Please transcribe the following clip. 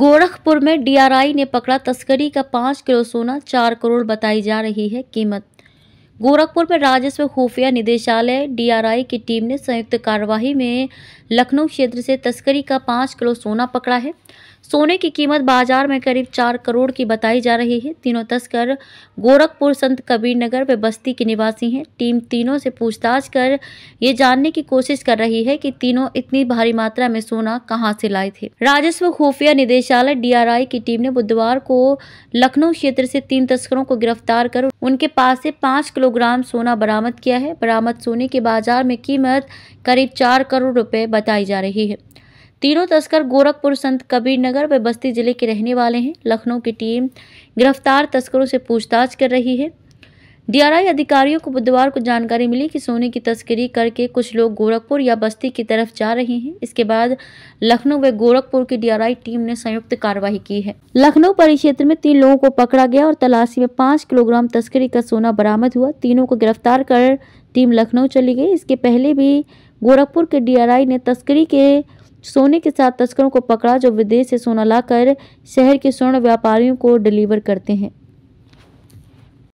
गोरखपुर में डीआरआई ने पकड़ा तस्करी का पाँच किलो सोना चार करोड़ बताई जा रही है कीमत गोरखपुर में राजस्व खुफिया निदेशालय डीआरआई की टीम ने संयुक्त कार्रवाई में लखनऊ क्षेत्र से तस्करी का पाँच किलो सोना पकड़ा है सोने की कीमत बाजार में करीब चार करोड़ की बताई जा रही है तीनों तस्कर गोरखपुर संत कबीर नगर में बस्ती के निवासी हैं टीम तीनों से पूछताछ कर ये जानने की कोशिश कर रही है कि तीनों इतनी भारी मात्रा में सोना कहां से लाए थे राजस्व खुफिया निदेशालय डीआरआई की टीम ने बुधवार को लखनऊ क्षेत्र से तीन तस्करों को गिरफ्तार कर उनके पास से पाँच किलोग्राम सोना बरामद किया है बरामद सोने के बाजार में कीमत करीब चार करोड़ रुपये बताई जा रही है तीनों तस्कर गोरखपुर संत कबीर नगर व बस्ती जिले के रहने वाले हैं लखनऊ की टीम गिरफ्तार तस्करों से पूछताछ कर रही है डीआरआई अधिकारियों को बुधवार को जानकारी मिली कि सोने की तस्करी करके कुछ लोग गोरखपुर या बस्ती की तरफ जा रहे हैं इसके बाद लखनऊ व गोरखपुर की डीआरआई टीम ने संयुक्त कार्रवाई की है लखनऊ परिक्षेत्र में तीन लोगों को पकड़ा गया और तलाशी में पाँच किलोग्राम तस्करी का सोना बरामद हुआ तीनों को गिरफ्तार कर टीम लखनऊ चली गई इसके पहले भी गोरखपुर के डी ने तस्करी के सोने के साथ तस्करों को पकड़ा जो विदेश से सोना लाकर शहर के स्वर्ण व्यापारियों को डिलीवर करते हैं